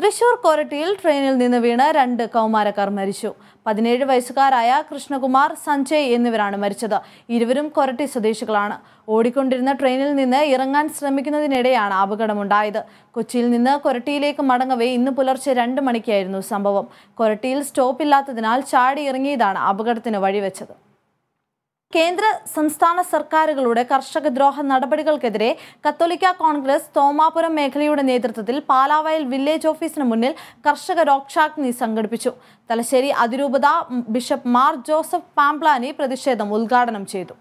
തൃശൂർ കോരട്ടിയിൽ ട്രെയിനിൽ നിന്ന് വീണ് രണ്ട് കൗമാരക്കാർ മരിച്ചു പതിനേഴ് വയസ്സുകാരായ കൃഷ്ണകുമാർ സഞ്ജയ് എന്നിവരാണ് മരിച്ചത് ഇരുവരും കൊരട്ടി സ്വദേശികളാണ് ഓടിക്കൊണ്ടിരുന്ന ട്രെയിനിൽ നിന്ന് ഇറങ്ങാൻ ശ്രമിക്കുന്നതിനിടെയാണ് അപകടമുണ്ടായത് കൊച്ചിയിൽ നിന്ന് കൊരട്ടിയിലേക്ക് മടങ്ങവേ ഇന്ന് പുലർച്ചെ രണ്ട് മണിക്കായിരുന്നു സംഭവം കൊരട്ടിയിൽ സ്റ്റോപ്പില്ലാത്തതിനാൽ ചാടി ഇറങ്ങിയതാണ് അപകടത്തിന് വഴിവെച്ചത് കേന്ദ്ര സംസ്ഥാന സർക്കാരുകളുടെ കർഷകദ്രോഹ നടപടികൾക്കെതിരെ കത്തോലിക്ക കോൺഗ്രസ് തോമാപുരം മേഖലയുടെ നേതൃത്വത്തിൽ പാലാവയൽ വില്ലേജ് ഓഫീസിന് മുന്നിൽ കർഷക രോക്ഷാഗ്നി സംഘടിപ്പിച്ചു തലശ്ശേരി അതിരൂപത ബിഷപ്പ് മാർ ജോസഫ് പാംപ്ലാനി പ്രതിഷേധം ഉദ്ഘാടനം ചെയ്തു